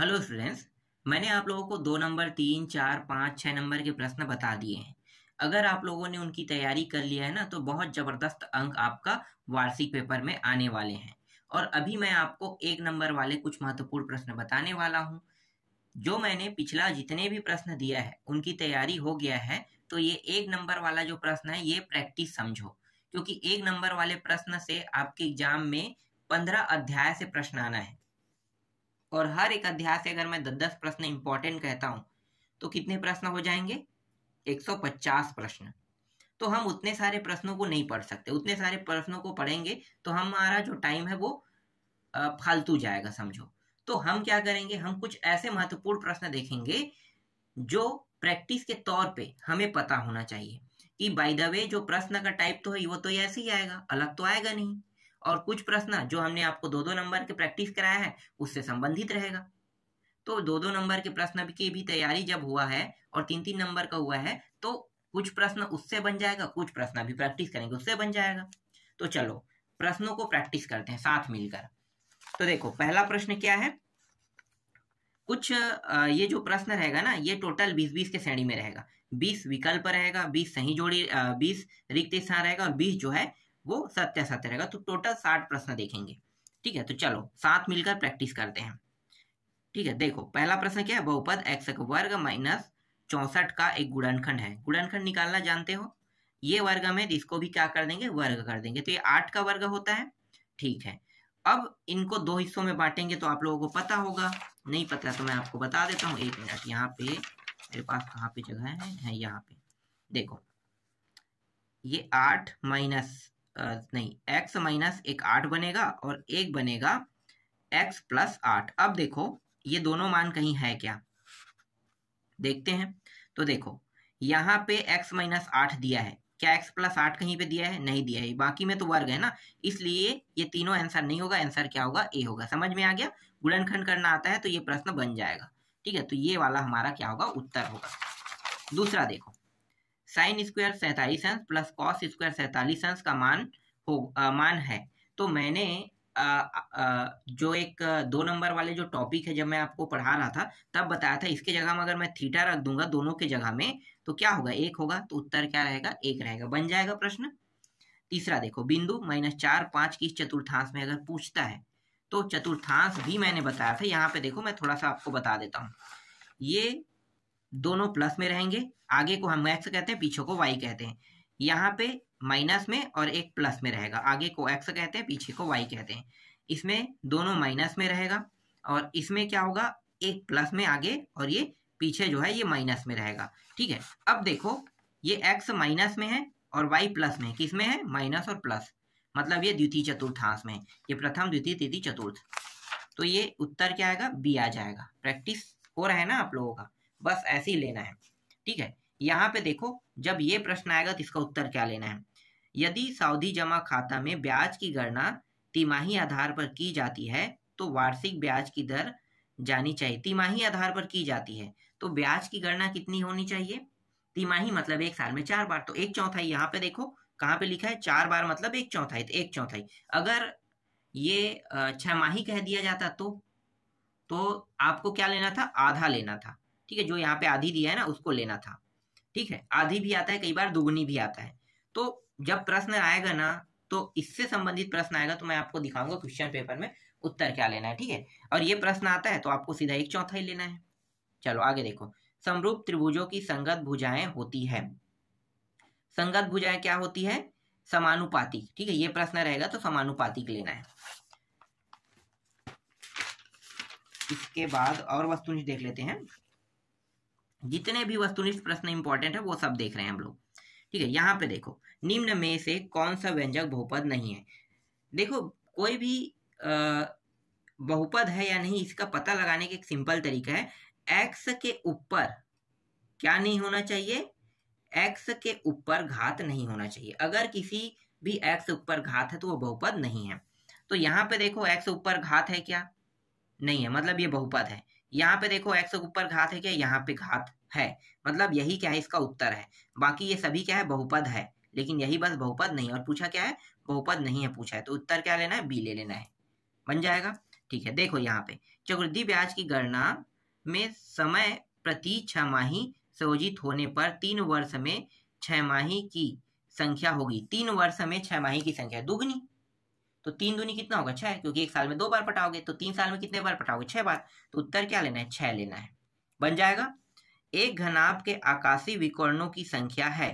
hello students मैंने आप लोगों को दो नंबर तीन चार पाँच छः नंबर के प्रश्न बता दिए हैं अगर आप लोगों ने उनकी तैयारी कर लिया है ना तो बहुत ज़बरदस्त अंक आपका वार्षिक पेपर में आने वाले हैं और अभी मैं आपको एक नंबर वाले कुछ महत्वपूर्ण प्रश्न बताने वाला हूँ जो मैंने पिछला जितने भी प्रश्न दिया है उनकी तैयारी हो गया है तो ये एक नंबर वाला जो प्रश्न है ये प्रैक्टिस समझो क्योंकि एक नंबर वाले प्रश्न से आपके एग्जाम में पंद्रह अध्याय से प्रश्न आना है और हर एक अध्याय से अगर मैं दस दस प्रश्न इंपॉर्टेंट कहता हूँ तो कितने प्रश्न हो जाएंगे 150 प्रश्न तो हम उतने सारे प्रश्नों को नहीं पढ़ सकते उतने सारे प्रश्नों को पढ़ेंगे तो हमारा जो टाइम है वो फालतू जाएगा समझो तो हम क्या करेंगे हम कुछ ऐसे महत्वपूर्ण प्रश्न देखेंगे जो प्रैक्टिस के तौर पे हमें पता होना चाहिए कि बाय द वे जो प्रश्न का टाइप तो है वो तो ऐसे ही आएगा अलग तो आएगा नहीं और कुछ प्रश्न जो हमने आपको दो दो नंबर के प्रैक्टिस कराया है उससे संबंधित रहेगा तो दो दो नंबर के प्रश्न की भी तैयारी जब हुआ है और तीन तीन नंबर का हुआ है तो कुछ प्रश्न उससे बन जाएगा कुछ प्रश्न भी प्रैक्टिस करेंगे उससे बन जाएगा तो चलो प्रश्नों को प्रैक्टिस करते हैं साथ मिलकर तो देखो पहला प्रश्न क्या है कुछ ये जो प्रश्न रहेगा ना ये टोटल बीस बीस के श्रेणी में रहेगा बीस विकल्प रहेगा बीस सही जोड़ी बीस रिक्त स्थान रहेगा और बीस जो है वो सत्या सत्य रहेगा तो टोटल साठ प्रश्न देखेंगे ठीक है तो चलो सात मिलकर प्रैक्टिस करते हैं ठीक है देखो पहला प्रश्न क्या है बहुपद एक्स वर्ग माइनस चौसठ का एक गुणनखंड है गुणनखंड निकालना जानते हो ये वर्ग में इसको भी क्या कर देंगे वर्ग कर देंगे तो ये आठ का वर्ग होता है ठीक है अब इनको दो हिस्सों में बांटेंगे तो आप लोगों को पता होगा नहीं पता तो मैं आपको बता देता हूँ एक मिनट यहाँ पे मेरे पास कहाँ पे जगह है, है यहाँ पे देखो ये आठ माइनस नहीं एक्स माइनस एक आठ बनेगा और एक बनेगा एक्स प्लस आठ अब देखो ये दोनों मान कहीं है क्या देखते हैं तो देखो यहाँ पे एक्स माइनस आठ दिया है क्या एक्स प्लस आठ कहीं पे दिया है नहीं दिया है बाकी में तो वर्ग है ना इसलिए ये तीनों आंसर नहीं होगा आंसर क्या होगा ए होगा समझ में आ गया गुणनखंड करना आता है तो ये प्रश्न बन जाएगा ठीक है तो ये वाला हमारा क्या होगा उत्तर होगा दूसरा देखो साइन स्क्वायर सैतालीस अंश प्लस कॉस स्क्वायर सैतालीस अंश का मान हो आ, मान है तो मैंने आ, आ, जो एक दो नंबर वाले जो टॉपिक है जब मैं आपको पढ़ा रहा था तब बताया था इसके जगह में अगर मैं थीटा रख दूंगा दोनों के जगह में तो क्या होगा एक होगा तो उत्तर क्या रहेगा एक रहेगा बन जाएगा प्रश्न तीसरा देखो बिंदु माइनस चार पांच की चतुर्थांश में अगर पूछता है तो चतुर्थांश भी मैंने बताया था यहाँ पे देखो मैं थोड़ा सा आपको बता देता हूँ ये दोनों प्लस में रहेंगे आगे को हम एक्स कहते हैं पीछे को वाई कहते हैं यहाँ पे माइनस में और एक प्लस में रहेगा आगे को एक्स कहते हैं पीछे को वाई कहते हैं इसमें दोनों माइनस में रहेगा और इसमें क्या होगा एक प्लस में आगे और ये पीछे जो है ये माइनस में रहेगा ठीक है अब देखो ये एक्स माइनस में है और वाई प्लस में किस में है माइनस और प्लस मतलब ये द्वितीय चतुर्थांश में ये प्रथम द्वितीय तृतीय चतुर्थ तो ये उत्तर क्या आएगा बी आ जाएगा प्रैक्टिस हो रहा है ना आप लोगों का बस ऐसे ही लेना है ठीक है यहाँ पे देखो जब ये प्रश्न आएगा तो इसका उत्तर क्या लेना है यदि सावधि जमा खाता में ब्याज की गणना तिमाही आधार पर की जाती है तो वार्षिक ब्याज की दर जानी चाहिए तिमाही आधार पर की जाती है तो ब्याज की गणना कितनी होनी चाहिए तिमाही मतलब एक साल में चार बार तो एक चौथाई यहाँ पे देखो कहाँ पे लिखा है चार बार मतलब एक चौथाई तो एक चौथाई अगर ये छमाही कह दिया जाता तो तो आपको क्या लेना था आधा लेना था ठीक है जो यहाँ पे आधी दिया है ना उसको लेना था ठीक है आधी भी आता है कई बार दुगुनी भी आता है तो जब प्रश्न आएगा ना तो इससे संबंधित प्रश्न आएगा तो मैं आपको दिखाऊंगा क्वेश्चन पेपर में उत्तर क्या लेना है ठीक है और ये प्रश्न आता है तो आपको सीधा एक चौथा ही लेना है चलो आगे देखो समरूप त्रिभुजों की संगत भुजाएं होती है संगत भुजाएं क्या होती है समानुपातिक ठीक है ये प्रश्न रहेगा तो समानुपातिक लेना है इसके बाद और वस्तु देख लेते हैं जितने भी वस्तुनिष्ठ प्रश्न इंपॉर्टेंट है वो सब देख रहे हैं हम लोग ठीक है यहाँ पे देखो निम्न में से कौन सा व्यंजक बहुपद नहीं है देखो कोई भी आ, बहुपद है या नहीं इसका पता लगाने का एक सिंपल तरीका है एक्स के ऊपर क्या नहीं होना चाहिए एक्स के ऊपर घात नहीं होना चाहिए अगर किसी भी एक्स ऊपर घात है तो वह बहुपद नहीं है तो यहाँ पे देखो एक्स ऊपर घात है क्या नहीं है मतलब ये बहुपद है यहाँ पे देखो एक्स ऊपर घात है क्या यहाँ पे घात है मतलब यही क्या है इसका उत्तर है बाकी ये सभी क्या है बहुपद है लेकिन यही बस बहुपद नहीं और पूछा क्या है बहुपद नहीं है पूछा है तो उत्तर क्या लेना है बी ले लेना है बन जाएगा ठीक है देखो यहाँ पे चक्रवृद्धि ब्याज की गणना में समय प्रति छमाही संयोजित होने पर तीन वर्ष में छमाही की संख्या होगी तीन वर्ष में छमाही की संख्या दुगनी तो तीन दूनी कितना होगा छह क्योंकि एक साल में दो बार पटाओगे तो तीन साल में कितने बार पटाओगे छह बार तो उत्तर क्या लेना है छह लेना है बन जाएगा एक घनाभ के आकाशीय विकर्णों की संख्या है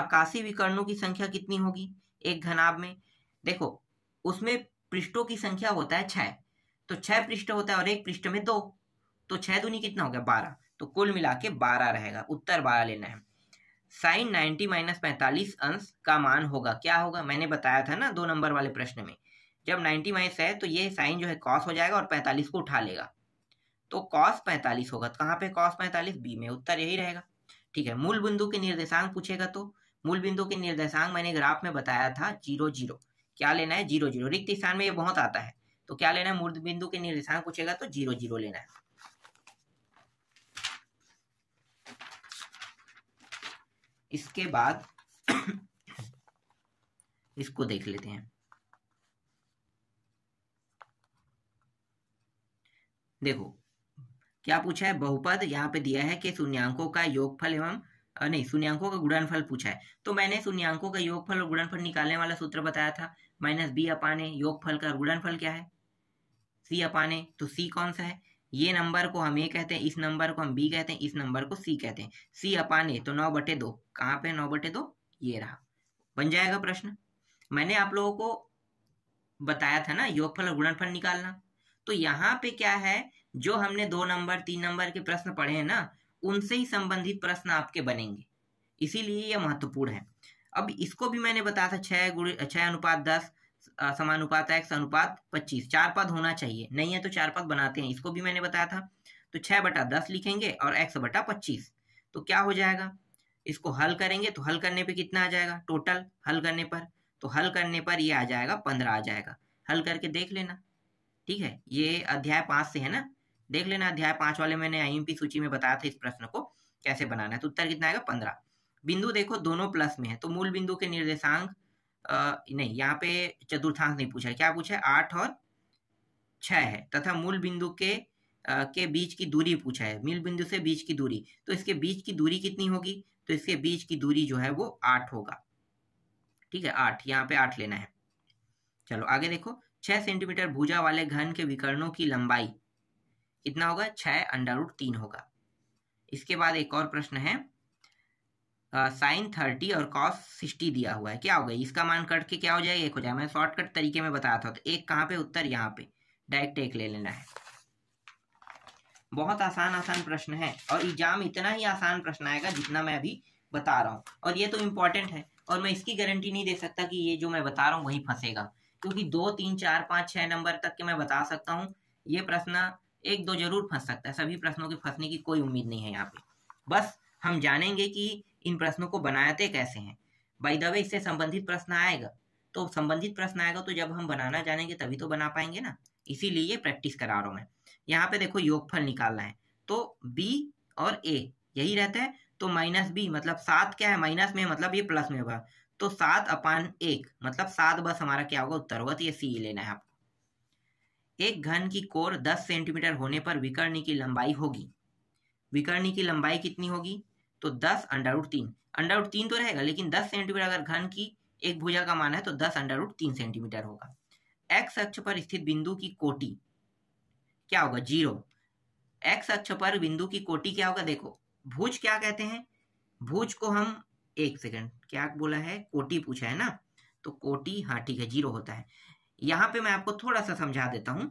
आकाशीय विकर्णों की संख्या कितनी होगी एक घनाभ में देखो उसमें पृष्ठों की संख्या होता है छह तो छह पृष्ठ होता है और एक पृष्ठ में दो तो छह दूनी कितना हो गया बारह तो कुल मिला के बारह रहेगा उत्तर बारह लेना है साइन नाइनटी माइनस पैंतालीस अंश का मान होगा क्या होगा मैंने बताया था ना दो नंबर वाले प्रश्न में जब 90 माइनस है तो ये साइन जो है कॉस हो जाएगा और 45 को उठा लेगा तो कॉस 45 होगा तो कहाँ पे कॉस 45 बी में उत्तर यही रहेगा ठीक है मूल बिंदु के निर्देशांक पूछेगा तो मूल बिंदु के निर्देशांक मैंने ग्राफ में बताया था जीरो जीरो क्या लेना है जीरो जीरो रिक्त स्थान में ये बहुत आता है तो क्या लेना है मूल बिंदु के निर्देशांक पूछेगा तो जीरो जीरो लेना है इसके बाद इसको देख लेते हैं देखो क्या पूछा है बहुपद यहाँ पे दिया है कि शून्यंकों का योगफल एवं नहीं शून्यंकों का गुणनफल पूछा है तो मैंने शून्यंकों का योगफल और गुणनफल निकालने वाला सूत्र बताया था माइनस बी अपाने योगफल का गुणनफल क्या है सी अपाने तो सी कौन सा है ये नंबर को हम ए कहते हैं इस नंबर को हम बी कहते हैं इस नंबर को सी कहते हैं सी अपाने तो नौ बटे दो कहाँ पे नौ बटे दो ये रहा बन जाएगा प्रश्न मैंने आप लोगों को बताया था ना योगफल और गुणनफल निकालना तो यहाँ पे क्या है जो हमने दो नंबर तीन नंबर के प्रश्न पढ़े हैं ना उनसे ही संबंधित प्रश्न आपके बनेंगे इसीलिए यह महत्वपूर्ण है अब इसको भी मैंने बताया था छः गुण छः अनुपात दस समानुपात एक्स अनुपात पच्चीस चार पद होना चाहिए नहीं है तो चार पद बनाते हैं इसको भी मैंने बताया था तो छः बटा दस लिखेंगे और एक्स बटा पच्चीस तो क्या हो जाएगा इसको हल करेंगे तो हल करने पर कितना आ जाएगा टोटल हल करने पर तो हल करने पर ये आ जाएगा पंद्रह आ जाएगा हल करके देख लेना ठीक है ये अध्याय पांच से है ना देख लेना अध्याय पांच वाले मैंने आईएमपी सूची में बताया था इस प्रश्न को कैसे बनाना है तो उत्तर कितना आएगा पंद्रह बिंदु देखो दोनों प्लस में है तो मूल बिंदु के निर्देशांक नहीं यहाँ पे चतुर्थांश नहीं पूछा क्या पूछा है आठ और छह है तथा मूल बिंदु के आ, के बीच की दूरी पूछा है मूल बिंदु से बीच की दूरी तो इसके बीच की दूरी कितनी होगी तो इसके बीच की दूरी जो है वो आठ होगा ठीक है आठ यहाँ पे आठ लेना है चलो आगे देखो छह सेंटीमीटर भुजा वाले घन के विकर्णों की लंबाई कितना होगा छह अंडर रूट तीन होगा इसके बाद एक और प्रश्न है साइन थर्टी और कॉस सिक्सटी दिया हुआ है क्या होगा इसका मान कट के क्या हो जाएगा एक हो जाएगा मैं शॉर्टकट तरीके में बताया था तो एक कहाँ पे उत्तर यहाँ पे डायरेक्ट एक ले लेना है बहुत आसान आसान प्रश्न है और एग्जाम इतना ही आसान प्रश्न आएगा जितना मैं अभी बता रहा हूँ और ये तो इम्पोर्टेंट है और मैं इसकी गारंटी नहीं दे सकता कि ये जो मैं बता रहा हूँ वही फंसेगा क्योंकि दो तीन चार पाँच छः नंबर तक के मैं बता सकता हूँ ये प्रश्न एक दो जरूर फंस सकता है सभी प्रश्नों के फंसने की कोई उम्मीद नहीं है यहाँ पे बस हम जानेंगे कि इन प्रश्नों को बनाते कैसे हैं बाई वे इससे संबंधित प्रश्न आएगा तो संबंधित प्रश्न आएगा तो जब हम बनाना जानेंगे तभी तो बना पाएंगे ना इसीलिए प्रैक्टिस करा रहा हूँ मैं यहाँ पे देखो योगफल निकालना है तो बी और ए यही रहता है तो माइनस बी मतलब सात क्या है माइनस में मतलब ये प्लस में होगा तो सात अपान एक मतलब सात बस हमारा क्या होगा उत्तर होगा तो ये सी लेना है आपको एक घन की कोर दस सेंटीमीटर होने पर विकर्णी की लंबाई होगी विकर्णी की लंबाई कितनी होगी तो दस अंडर उठ तीन अंडर उठ तीन तो रहेगा लेकिन दस सेंटीमीटर अगर घन की एक भुजा का मान है तो दस अंडर उठ तीन सेंटीमीटर होगा एक्स अक्ष पर स्थित बिंदु की कोटी क्या होगा जीरो एक्स अक्ष पर बिंदु की कोटी क्या होगा देखो भुज क्या कहते हैं भुज को हम एक सेकेंड क्या बोला है कोटी पूछा है ना तो कोटी हाँ ठीक है जीरो होता है यहाँ पे मैं आपको थोड़ा सा समझा देता हूँ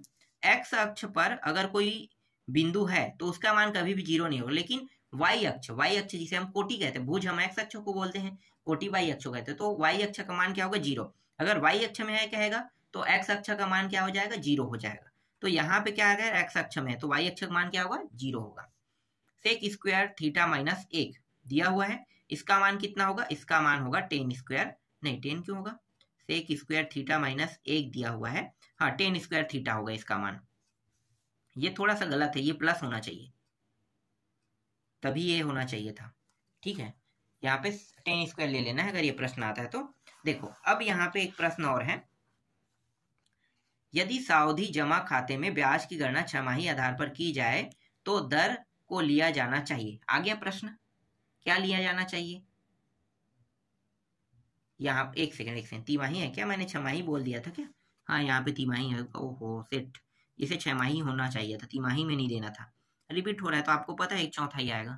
एक्स अक्ष पर अगर कोई बिंदु है तो उसका मान कभी भी जीरो नहीं होगा लेकिन वाई अक्ष वाई अक्ष जिसे हम कोटी कहते हैं भूज हम एक्स अक्ष को बोलते हैं कोटी वाई अक्ष कहते हैं तो वाई अक्ष का मान क्या होगा जीरो अगर वाई अक्ष में है कहेगा तो एक्स अक्ष का मान क्या हो जाएगा जीरो हो जाएगा तो यहाँ पे क्या आ गया एक्स अक्ष में तो वाई अक्ष का मान क्या होगा जीरो होगा सेक स्क्वायर थीटा माइनस एक दिया हुआ है इसका मान कितना होगा इसका मान होगा टेन स्क्वायर नहीं टेन क्यों होगा सेक स्क्वायर थीटा माइनस एक दिया हुआ है हाँ टेन स्क्वायर थीटा होगा इसका मान ये थोड़ा सा गलत है ये प्लस होना चाहिए तभी ये होना चाहिए था ठीक है यहाँ पे टेन स्क्वायर ले लेना है अगर ये प्रश्न आता है तो देखो अब यहाँ पे एक प्रश्न और है यदि सावधि जमा खाते में ब्याज की गणना छमाही आधार पर की जाए तो दर को लिया जाना चाहिए आ गया प्रश्न क्या लिया जाना चाहिए यहाँ एक सेकेंड एक सेकेंड तिमाही है क्या मैंने छमाही बोल दिया था क्या हाँ यहाँ पे तिमाही है ओहो सेट इसे छमाही होना चाहिए था तिमाही में नहीं देना था रिपीट हो रहा है तो आपको पता है एक चौथा ही आएगा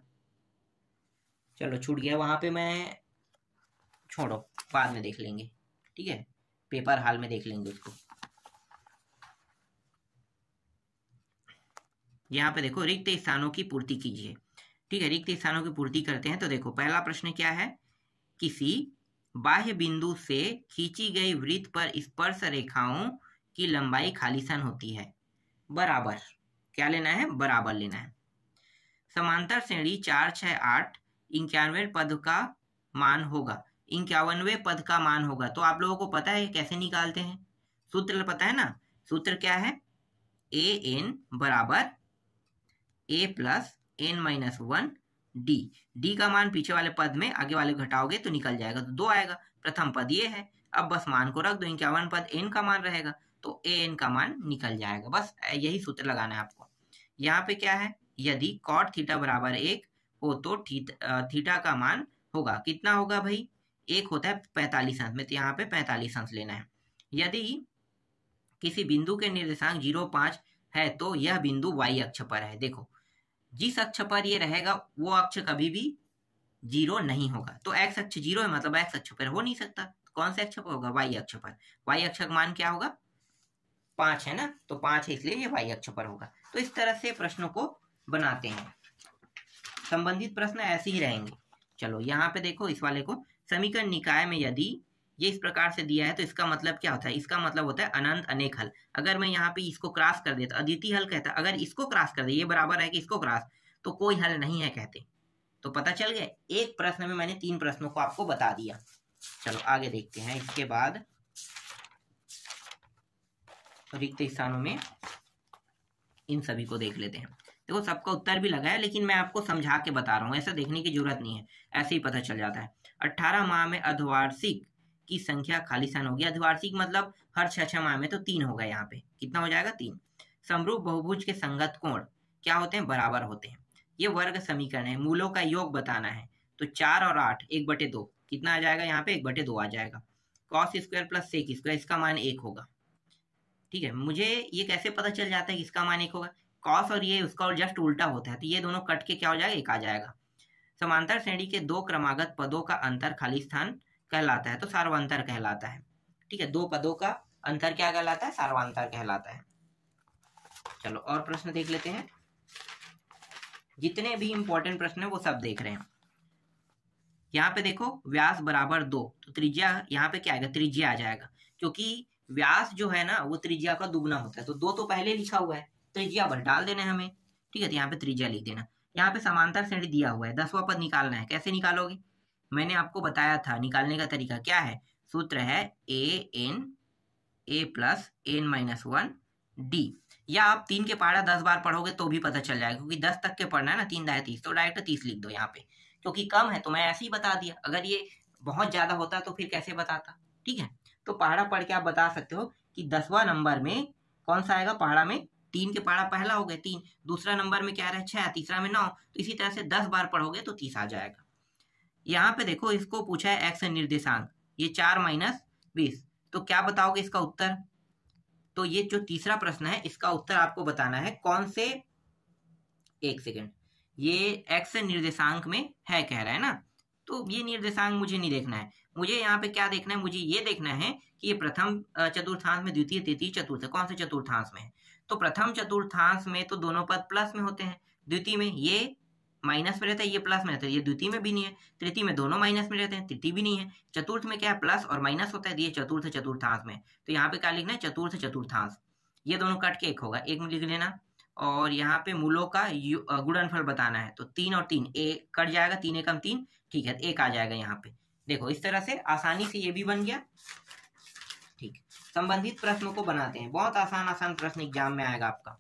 चलो छूट गया वहाँ पे मैं छोड़ो बाद में देख लेंगे ठीक है पेपर हाल में देख लेंगे उसको यहाँ पे देखो रिक्त स्थानों की पूर्ति कीजिए ठीक है रिक्त स्थानों की पूर्ति करते हैं तो देखो पहला प्रश्न क्या है किसी बाह्य बिंदु से खींची गई वृत्त पर स्पर्श रेखाओं की लंबाई खालीसन होती है बराबर क्या लेना है बराबर लेना है समांतर श्रेणी चार छ आठ इक्यानवे पद का मान होगा इक्यावनवे पद का मान होगा तो आप लोगों को पता है कैसे निकालते हैं सूत्र पता है ना सूत्र क्या है ए एन बराबर A plus N minus one D D का मान पीछे वाले पद में आगे वाले घटाओगे तो निकल जाएगा तो दो आएगा प्रथम पद ये है अब बस मान को रख दो इक्यावन पद एन का मान रहेगा तो ए एन का मान निकल जाएगा बस यही सूत्र लगाना है आपको यहाँ पे क्या है यदि कॉट थीटा बराबर एक हो तो थीटा का मान होगा कितना होगा भाई एक होता है पैंतालीस अंश में तो यहाँ पे पैंतालीस अंश लेना है यदि किसी बिंदु के निर्देशांक जीरो पांच है तो यह बिंदु वाई अक्ष पर है देखो जिस अक्ष पर ये रहेगा वो अक्ष कभी भी जीरो नहीं होगा तो एक्स अक्ष जीरो है मतलब एक्स अक्ष पर हो नहीं सकता कौन से अक्ष पर होगा वाई अक्ष पर वाई अक्ष का मान क्या होगा पांच है ना तो पांच है इसलिए ये वाई अक्ष पर होगा तो इस तरह से प्रश्नों को बनाते हैं संबंधित प्रश्न ऐसे ही रहेंगे चलो यहाँ पे देखो इस वाले को समीकरण निकाय में यदि ये इस प्रकार से दिया है तो इसका मतलब क्या होता है इसका मतलब होता है अनंत अनेक हल अगर मैं यहाँ पे इसको क्रॉस कर देता तो अद्वितीय हल कहता अगर इसको क्रॉस कर दे ये बराबर है कि इसको क्रॉस तो कोई हल नहीं है कहते तो पता चल गया एक प्रश्न में मैंने तीन प्रश्नों को आपको बता दिया चलो आगे देखते हैं इसके बाद रिक्त स्थानों में इन सभी को देख लेते हैं देखो सबका उत्तर भी लगा है लेकिन मैं आपको समझा के बता रहा हूँ ऐसा देखने की जरूरत नहीं है ऐसे ही पता चल जाता है अट्ठारह माह में अर्धवार्षिक की संख्या खाली स्थान होगी अधिवार्षिक मतलब हर छह छह माह में तो तीन होगा यहाँ पे कितना हो जाएगा तीन समरूप बहुभुज के संगत कोण क्या होते हैं बराबर होते हैं ये वर्ग समीकरण है मूलों का योग बताना है तो चार और आठ एक बटे दो कितना आ जाएगा यहाँ पे एक बटे दो आ जाएगा cos square plus sec square इसका मान एक होगा ठीक है मुझे ये कैसे पता चल जाता है इसका मान एक होगा कॉस और ये उसका और जस्ट उल्टा होता है तो ये दोनों कट के क्या हो जाएगा एक आ जाएगा समांतर श्रेणी के दो क्रमागत पदों का अंतर खाली स्थान कहलाता है तो सार्वांतर कहलाता है ठीक है दो पदों का अंतर क्या कहलाता है सार्वांतर कहलाता है चलो और प्रश्न देख लेते हैं जितने भी इंपॉर्टेंट प्रश्न है वो सब देख रहे हैं यहाँ पे देखो व्यास बराबर दो तो त्रिज्या यहाँ पे क्या आएगा त्रिज्या आ जाएगा क्योंकि व्यास जो है ना वो त्रिज्या का दुगना होता है तो दो तो पहले लिखा हुआ है त्रिज्या बस डाल देना हमें ठीक है तो यहाँ पे त्रिज्या लिख देना यहाँ पे समांतर श्रेणी दिया हुआ है दसवा पद निकालना है कैसे निकालोगे मैंने आपको बताया था निकालने का तरीका क्या है सूत्र है A N A plus N minus one D या आप तीन के पहाड़ा दस बार पढ़ोगे तो भी पता चल जाएगा क्योंकि दस तक के पढ़ना है ना तीन दाए तीस तो डायरेक्ट तीस लिख दो यहाँ पे क्योंकि कम है तो मैं ऐसे ही बता दिया अगर ये बहुत ज़्यादा होता तो फिर कैसे बताता ठीक है तो पहाड़ा पढ़ के आप बता सकते हो कि दसवा नंबर में कौन सा आएगा पहाड़ा में तीन के पहाड़ा पहला हो गया तीन दूसरा नंबर में क्या रहा है छह तीसरा में नौ तो इसी तरह से दस बार पढ़ोगे तो तीस आ जाएगा यहाँ पे देखो इसको पूछा है एक्स निर्देशांक ये चार माइनस बीस तो क्या बताओगे इसका उत्तर तो ये जो तीसरा प्रश्न है इसका उत्तर आपको बताना है कौन से एक सेकेंड ये एक्स निर्देशांक में है कह रहा है ना तो ये निर्देशांक मुझे नहीं देखना है मुझे यहाँ पे क्या देखना है मुझे ये देखना है कि ये प्रथम चतुर्थांश में द्वितीय तृतीय चतुर्थ कौन से चतुर्थांश में है तो प्रथम चतुर्थांश में तो दोनों पद प्लस में होते हैं द्वितीय में ये माइनस में रहता है ये प्लस में रहता है ये द्वितीय में भी नहीं है तृतीय में दोनों माइनस में रहते हैं तृतीय भी नहीं है चतुर्थ में क्या है प्लस और माइनस होता है तो ये चतुर्थ चतुर्थांश में तो यहाँ पे क्या लिखना है चतुर्थ चतुर्थांश ये दोनों कट के एक होगा एक में लिख लेना और यहाँ पे मूलों का गुणनफल बताना है तो तीन और तीन एक कट जाएगा तीन एकम तीन ठीक है तो एक आ जाएगा यहाँ पे देखो इस तरह से आसानी से ये भी बन गया ठीक संबंधित प्रश्नों को बनाते हैं बहुत आसान आसान प्रश्न एग्जाम में आएगा आपका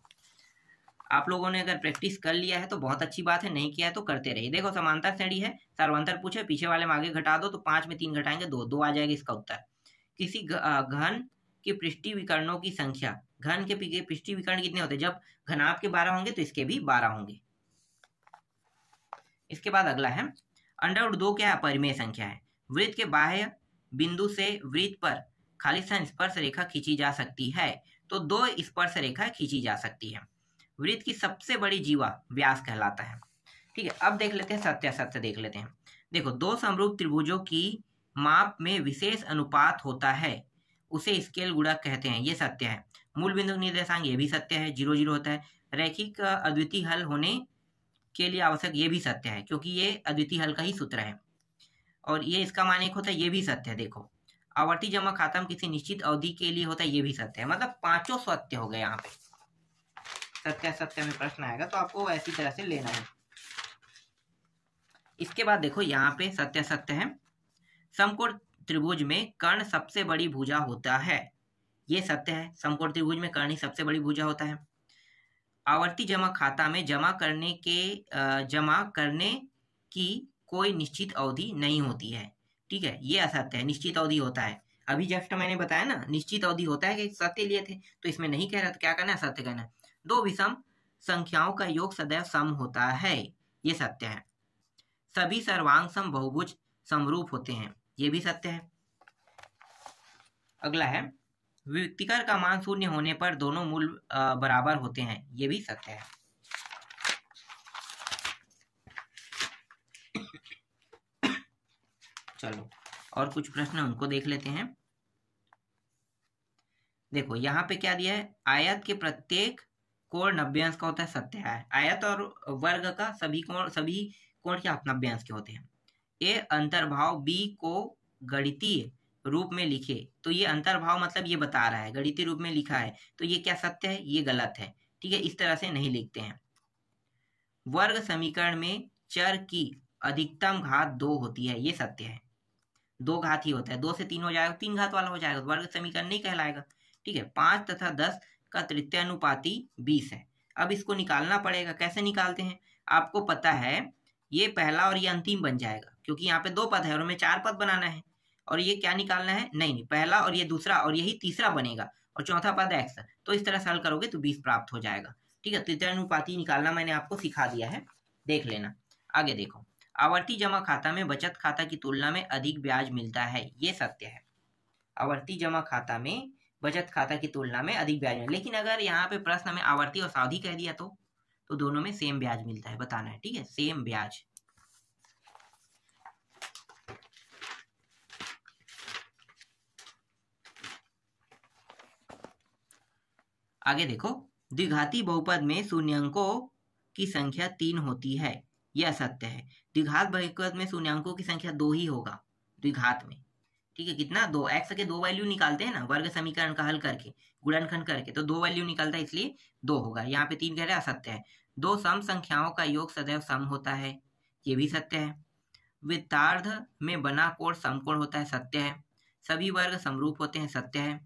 आप लोगों ने अगर प्रैक्टिस कर लिया है तो बहुत अच्छी बात है नहीं किया है तो करते रहिए देखो समांतर श्रेणी है सर्वांतर पूछे पीछे वाले में आगे घटा दो तो पांच में तीन घटाएंगे दो दो आ जाएगा इसका उत्तर किसी घन के पृष्ठी विकर्णों की संख्या घन के पृष्ठ विकर्ण कितने होते जब घनाभ के बारह होंगे तो इसके भी बारह होंगे इसके बाद अगला है अंडर उड दो क्या है परिमेय संख्या है वृत्त के बाह्य बिंदु से वृत्त पर खाली स्पर्श रेखा खींची जा सकती है तो दो स्पर्श रेखा खींची जा सकती है वृत्त की सबसे बड़ी जीवा व्यास कहलाता है ठीक है अब देख लेते हैं सत्य सत्य देख लेते हैं देखो दो समरूप त्रिभुजों की माप में विशेष अनुपात होता है उसे स्केल गुणा कहते हैं ये सत्य है मूल बिंदु निर्देशांक ये भी सत्य है जीरो जीरो होता है रैखिक अद्वितीय हल होने के लिए आवश्यक ये भी सत्य है क्योंकि ये अद्वितीय हल का ही सूत्र है और ये इसका मान एक होता है ये भी सत्य है देखो आवर्ती जमा खाता किसी निश्चित अवधि के लिए होता है ये भी सत्य है मतलब पांचों सत्य हो गए यहाँ पे सत्य सत्य में प्रश्न आएगा तो आपको ऐसी तरह से लेना है इसके बाद देखो यहाँ पे सत्या सत्य है समकोण त्रिभुज में कर्ण सबसे बड़ी भुजा होता है ये सत्य है समकोण त्रिभुज में कर्ण ही सबसे बड़ी भुजा होता है आवर्ती जमा खाता में जमा करने के जमा करने की कोई निश्चित अवधि नहीं होती है ठीक है ये असत्य है निश्चित अवधि होता है अभी जस्ट मैंने बताया ना निश्चित अवधि होता है कि सत्य लिए थे तो इसमें नहीं कह रहा था तो क्या करना है सत्य कहना है दो विषम संख्याओं का योग सदैव सम होता है ये सत्य है सभी सर्वांग सम बहुभुज समरूप होते हैं ये भी सत्य है अगला है व्यक्तिकर का मान शून्य होने पर दोनों मूल बराबर होते हैं ये भी सत्य है चलो और कुछ प्रश्न उनको देख लेते हैं देखो यहाँ पे क्या दिया है आयत के प्रत्येक कोण नब्बेंश का होता है सत्य है आयत और वर्ग का सभी कोण सभी कोण क्या नब्बेंश के होते हैं ए अंतर्भाव बी को गणितीय रूप में लिखे तो ये अंतर्भाव मतलब ये बता रहा है गणितीय रूप में लिखा है तो ये क्या सत्य है ये गलत है ठीक है इस तरह से नहीं लिखते हैं वर्ग समीकरण में चर की अधिकतम घात दो होती है ये सत्य है दो घात ही होता है दो से तीन हो जाएगा तीन घात वाला हो जाएगा वर्ग समीकरण नहीं कहलाएगा ठीक है पांच तथा दस का तृतीय अनुपाती बीस है अब इसको निकालना पड़ेगा कैसे निकालते हैं आपको पता है ये पहला और ये अंतिम बन जाएगा क्योंकि यहाँ पे दो पद है और हमें चार पद बनाना है और ये क्या निकालना है नहीं नहीं पहला और ये दूसरा और यही तीसरा बनेगा और चौथा पद एक्स तो इस तरह से हल करोगे तो बीस प्राप्त हो जाएगा ठीक है तृतीय अनुपाति निकालना मैंने आपको सिखा दिया है देख लेना आगे देखो आवर्ती जमा खाता में बचत खाता की तुलना में अधिक ब्याज मिलता है ये सत्य है आवर्ती जमा खाता में बचत खाता की तुलना में अधिक ब्याज मिलता लेकिन अगर यहाँ पे प्रश्न हमें आवर्ती और सावधि कह दिया तो तो दोनों में सेम ब्याज मिलता है बताना है ठीक है सेम ब्याज आगे देखो द्विघाती बहुपद में शून्यंकों की संख्या तीन होती है यह असत्य है द्विघात बहुपद में शून्यंकों की संख्या दो ही होगा द्विघात में ठीक है कितना दो एक्स के दो वैल्यू निकालते हैं ना वर्ग समीकरण का हल करके गुणनखंड करके तो दो वैल्यू निकालता है इसलिए दो होगा यहाँ पे तीन कह रहे असत्य है दो सम संख्याओं का योग सदैव सम होता है ये भी सत्य है वित्तार्ध में बना कोण समकोण होता है सत्य है सभी वर्ग समरूप होते हैं सत्य है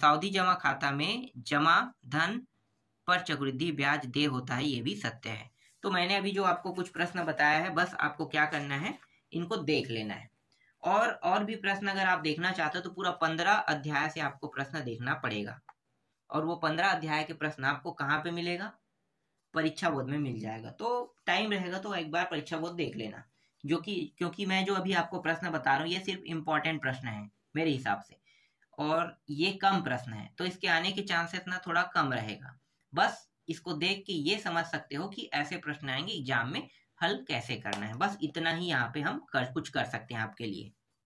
सावधि जमा खाता में जमा धन पर चक्रवृद्धि ब्याज दे होता है ये भी सत्य है तो मैंने अभी जो आपको कुछ प्रश्न बताया है बस आपको क्या करना है इनको देख लेना है और और भी प्रश्न अगर आप देखना चाहते हो तो पूरा पंद्रह अध्याय से आपको प्रश्न देखना पड़ेगा और वो पंद्रह अध्याय के प्रश्न आपको कहाँ पे मिलेगा परीक्षा बोध में मिल जाएगा तो टाइम रहेगा तो एक बार परीक्षा बोध देख लेना जो कि क्योंकि मैं जो अभी आपको प्रश्न बता रहा हूँ ये सिर्फ इम्पोर्टेंट प्रश्न है मेरे हिसाब से और ये कम प्रश्न है तो इसके आने के चांसेस ना थोड़ा कम रहेगा बस इसको देख के ये समझ सकते हो कि ऐसे प्रश्न आएंगे एग्जाम में हल कैसे करना है बस इतना ही यहाँ पे हम कर कुछ कर सकते हैं आपके लिए